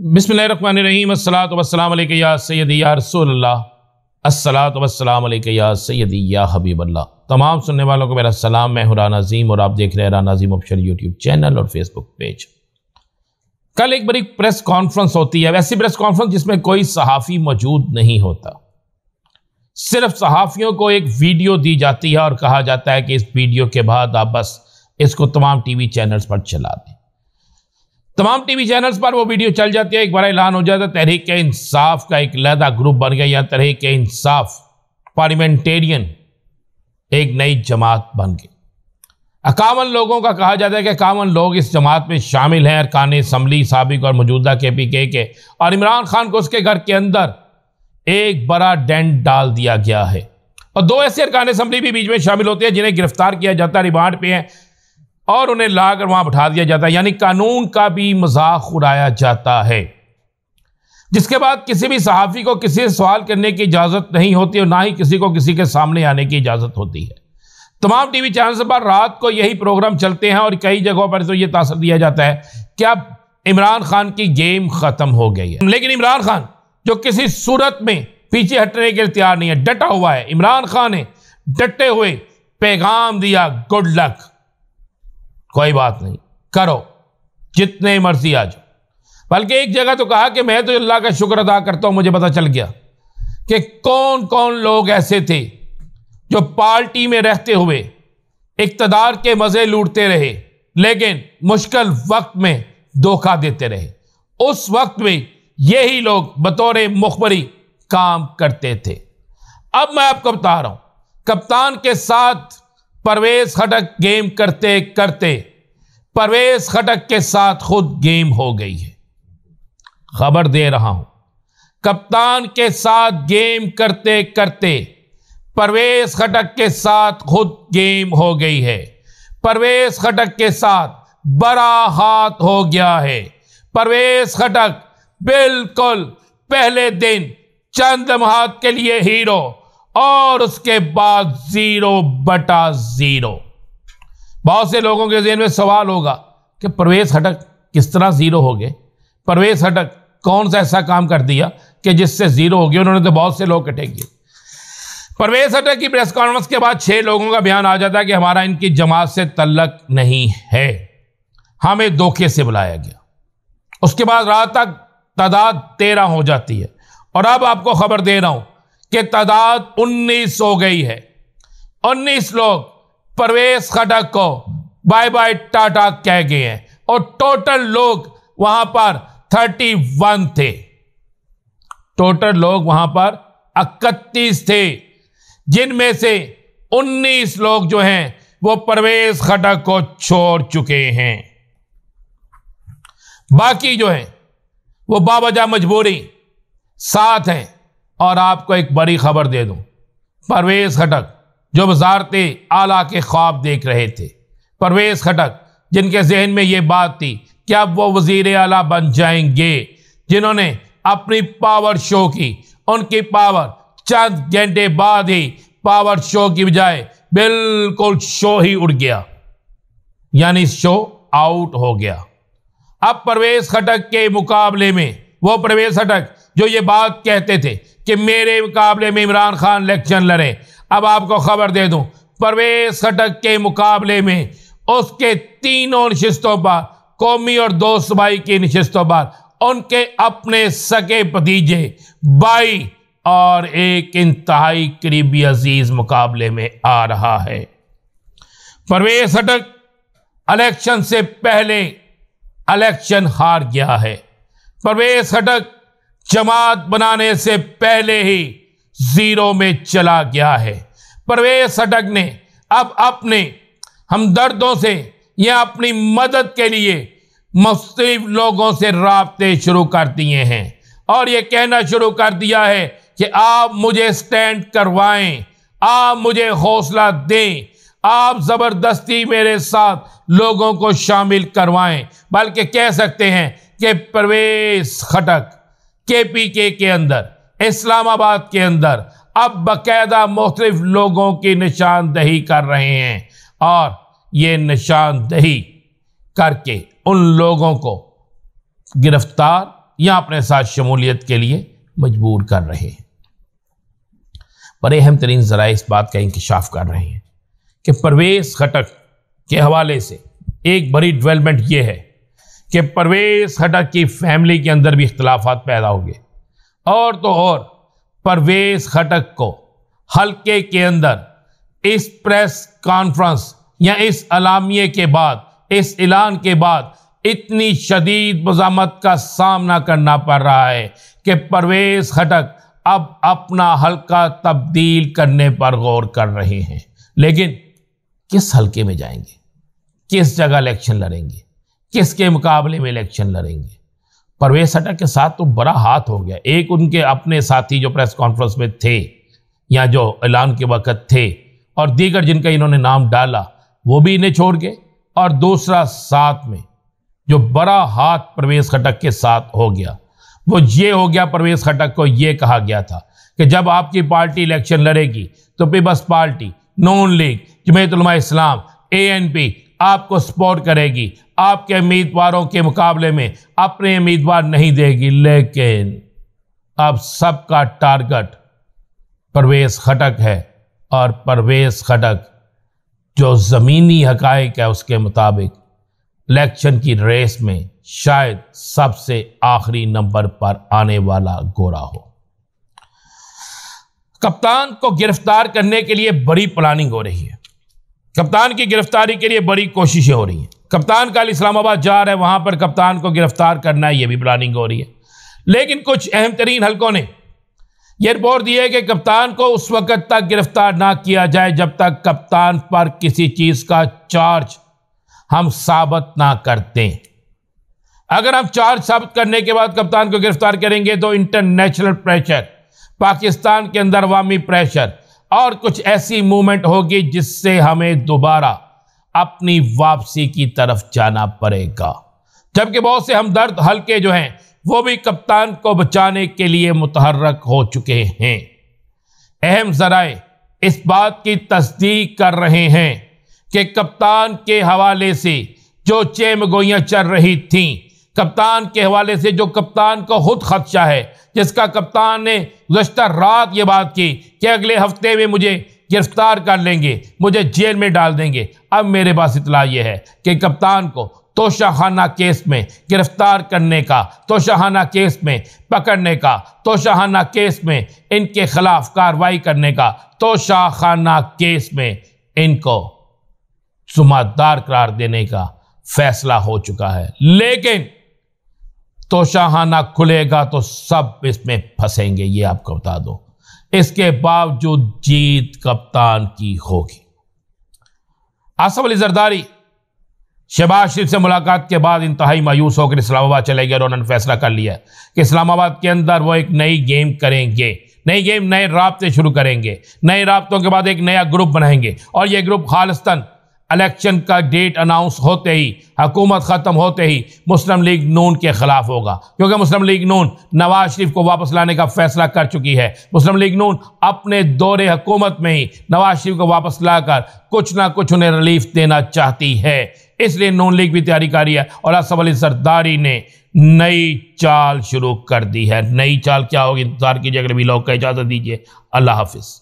बिसमीम असलात वसलाम या सैदी या या या हबीबल्ला तमाम सुनने वालों को मेरा सलाम मैं हुरान अजीम और आप देख रहे हैं Rana Azeem official YouTube channel और फेसबुक पेज कल एक बड़ी प्रेस कॉन्फ्रेंस होती है वैसी प्रेस कॉन्फ्रेंस जिसमें कोई सहाफ़ी मौजूद नहीं होता सिर्फ सहाफ़ियों को एक वीडियो दी जाती है और कहा जाता है कि इस वीडियो के बाद आप बस इसको तमाम टी वी चैनल्स पर चला दें तमाम टीवी चैनल्स पर वो वीडियो चल जाती है एक बार ऐलान हो जाता है तहरीक इंसाफ का एक लहदा ग्रुप बन गया या तहरीक इंसाफ पार्लियामेंटेरियन एक नई जमात बन गई अकावन लोगों का कहा जाता है कि अकावन लोग इस जमात में शामिल हैं अरकान इसम्बली सबक और मौजूदा के पी के के और इमरान खान को उसके घर के अंदर एक बड़ा डेंट डाल दिया गया है और दो ऐसे अरकान इसम्बली भी बीच में शामिल होते हैं जिन्हें गिरफ्तार किया जाता है रिमांड पे हैं और उन्हें ला कर बैठा दिया जाता है यानी कानून का भी मजाक उड़ाया जाता है जिसके बाद किसी भी सहाफ़ी को किसी से सवाल करने की इजाज़त नहीं होती और ना ही किसी को किसी के सामने आने की इजाज़त होती है तमाम टीवी चैनल्स पर रात को यही प्रोग्राम चलते हैं और कई जगहों पर तो ये तासर दिया जाता है कि अब इमरान खान की गेम ख़त्म हो गई है लेकिन इमरान खान जो किसी सूरत में पीछे हटने के लिए तैयार नहीं है डटा हुआ है इमरान खान ने डटे हुए पैगाम दिया गुड लक कोई बात नहीं करो जितने मर्जी आ जाओ बल्कि एक जगह तो कहा कि मैं तो अल्लाह का शुक्र अदा करता हूँ मुझे पता चल गया कि कौन कौन लोग ऐसे थे जो पार्टी में रहते हुए इकतदार के मज़े लूटते रहे लेकिन मुश्किल वक्त में धोखा देते रहे उस वक्त में यही लोग बतौर मुखबरी काम करते थे अब मैं आपको बता रहा हूँ कप्तान के साथ परवेज खटक गेम करते करते परवेज खटक के साथ खुद गेम हो गई है खबर दे रहा हूं कप्तान के साथ गेम करते करते परवेज खटक के साथ खुद गेम हो गई है परवेज खटक के साथ बड़ा हाथ हो गया है परवेज खटक बिल्कुल पहले दिन चंद महात के लिए हीरो और उसके बाद जीरो बटा जीरो बहुत से लोगों के जेहन में सवाल होगा कि प्रवेश हटक किस तरह ज़ीरो हो गए प्रवेश हटक कौन सा ऐसा काम कर दिया कि जिससे ज़ीरो हो गया उन्होंने तो बहुत से लोग कटे किए प्रवेश हटक की प्रेस कॉन्फ्रेंस के बाद छह लोगों का बयान आ जाता है कि हमारा इनकी जमात से तल्लक नहीं है हमें धोखे से बुलाया गया उसके बाद रात तक तादाद तेरह हो जाती है और अब आपको खबर दे रहा हूं की तादाद उन्नीस हो गई है उन्नीस लोग प्रवेश खटक को बाय बाय टाटा कह गए हैं और टोटल लोग वहां पर थर्टी वन थे टोटल लोग वहां पर इकतीस थे जिनमें से उन्नीस लोग जो हैं वो प्रवेश खटक को छोड़ चुके हैं बाकी जो हैं वो बाबाजा मजबूरी साथ हैं और आपको एक बड़ी खबर दे दूं परवेज़ खटक जो वजारत आला के ख्वाब देख रहे थे परवेज़ खटक जिनके जहन में ये बात थी कि अब वो वजीर आला बन जाएंगे जिन्होंने अपनी पावर शो की उनकी पावर चंद घंटे बाद ही पावर शो की बजाय बिल्कुल शो ही उड़ गया यानी शो आउट हो गया अब प्रवेश खटक के मुकाबले में वो प्रवेश खटक जो ये बात कहते थे कि मेरे मुकाबले में इमरान खान इलेक्शन लड़े अब आपको खबर दे दूं परवेज खटक के मुकाबले में उसके तीनों नशस्तों पर कौमी और दोस्त भाई की नशस्तों पर उनके अपने सके भतीजे भाई और एक इंतहाई करीबी अजीज मुकाबले में आ रहा है परवेज अटक इलेक्शन से पहले इलेक्शन हार गया है परवेज अटक जमात बनाने से पहले ही जीरो में चला गया है परवेज हटक ने अब अपने हमदर्दों से या अपनी मदद के लिए मुख्तलिफ लोगों से रबते शुरू कर दिए हैं और ये कहना शुरू कर दिया है कि आप मुझे स्टैंड करवाएं आप मुझे हौसला दें आप ज़बरदस्ती मेरे साथ लोगों को शामिल करवाएं बल्कि कह सकते हैं कि परवेज खटक केपीके के अंदर इस्लामाबाद के अंदर अब बाकायदा मुख्तलिफ लोगों की निशानदही कर रहे हैं और ये निशानदही करके उन लोगों को गिरफ्तार या अपने साथ शमूलियत के लिए मजबूर कर रहे हैं बड़े अहम तरीन ज़रा इस बात का इंकशाफ कर रहे हैं कि परवेज़ खटक के हवाले से एक बड़ी डेवलपमेंट ये है कि परवेज खटक की फैमिली के अंदर भी इख्तलाफा पैदा हो गए और तो और परवेज खटक को हल्के के अंदर इस प्रेस कॉन्फ्रेंस या इस अलामिए के बाद इस ऐलान के बाद इतनी शदीद मजामत का सामना करना पड़ रहा है कि परवेज खटक अब अपना हल्का तब्दील करने पर गौर कर रहे हैं लेकिन किस हल्के में जाएंगे किस जगह इलेक्शन लड़ेंगे किसके मुकाबले में इलेक्शन लड़ेंगे परवेश अटक के साथ तो बड़ा हाथ हो गया एक उनके अपने साथी जो प्रेस कॉन्फ्रेंस में थे या जो ऐलान के वक़्त थे और दीगर जिनका इन्होंने नाम डाला वो भी इन्हें छोड़ गए और दूसरा साथ में जो बड़ा हाथ प्रवेश खटक के साथ हो गया वो ये हो गया प्रवेश खटक को ये कहा गया था कि जब आपकी पार्टी इलेक्शन लड़ेगी तो पीपल्स पार्टी नॉन लीग जमेतलमा इस्लाम एएनपी एन पी आपको सपोर्ट करेगी आपके उम्मीदवारों के मुकाबले में अपने उम्मीदवार नहीं देगी लेकिन अब सबका टारगेट परवेज खटक है और परवेज खटक जो ज़मीनी हक है उसके मुताबिक इलेक्शन की रेस में शायद सबसे आखिरी नंबर पर आने वाला गोरा हो कप्तान को गिरफ्तार करने के लिए बड़ी प्लानिंग हो रही है कप्तान की गिरफ्तारी के लिए बड़ी कोशिशें हो रही हैं कप्तान कल इस्लामाबाद जा रहे हैं वहाँ पर कप्तान को गिरफ्तार करना है ये भी प्लानिंग हो रही है लेकिन कुछ अहम तरीन हल्कों ने यह रिपोर्ट दी है कि कप्तान को उस वक्त तक गिरफ्तार ना किया जाए जब तक कप्तान पर किसी चीज़ का चार्ज हम साबित ना करते अगर हम चार्ज साबित करने के बाद कप्तान को गिरफ्तार करेंगे तो इंटरनेशनल प्रेशर पाकिस्तान के अंदर अवामी प्रेशर और कुछ ऐसी मूवमेंट होगी जिससे हमें दोबारा अपनी वापसी की तरफ जाना पड़ेगा जबकि बहुत से हमदर्द हल्के जो हैं वो भी कप्तान को बचाने के लिए मुतहरक हो चुके हैं अहम जराए इस बात की तस्दीक कर रहे हैं कि कप्तान के हवाले से जो चेमगोइयाँ चल रही थीं कप्तान के हवाले से जो कप्तान का खुद खदशा है जिसका कप्तान ने गुजशत रात ये बात की कि अगले हफ्ते में मुझे गिरफ्तार कर लेंगे मुझे जेल में डाल देंगे अब मेरे पास इतला यह है कि कप्तान को तोशाहाना केस में गिरफ्तार करने का तोशाहाना केस में पकड़ने का तोशाहाना केस में इनके खिलाफ कार्रवाई करने का तोशाखाना केस में इनको जुम्मेदार करार देने का फैसला हो चुका है लेकिन तो शाहाना खुलेगा तो सब इसमें फंसेंगे ये आपको बता दो इसके बावजूद जीत कप्तान की होगी आसफ अली जरदारी शहबाज शरीफ से मुलाकात के बाद इंतहाई मायूस होकर इस्लामाबाद चले गए और उन्होंने फैसला कर लिया कि इस्लामाबाद के अंदर वो एक नई गेम करेंगे नई गेम नए रबते शुरू करेंगे नए रबतों के बाद एक नया ग्रुप बनाएंगे और ये ग्रुप खालस्तन इलेक्शन का डेट अनाउंस होते ही हकूमत ख़त्म होते ही मुस्लिम लीग नून के ख़िलाफ़ होगा क्योंकि मुस्लिम लीग नून नवाज शरीफ को वापस लाने का फैसला कर चुकी है मुस्लिम लीग नून अपने दौरे हकूमत में ही नवाज शरीफ को वापस लाकर कुछ ना कुछ उन्हें रिलीफ देना चाहती है इसलिए नून लीग भी तैयारी कर रही है और असफ अली सरदारी ने नई चाल शुरू कर दी है नई चाल क्या होगी इंतजार कीजिए अगर भी लोग का इजाज़त दीजिए अल्लाह हाफिज़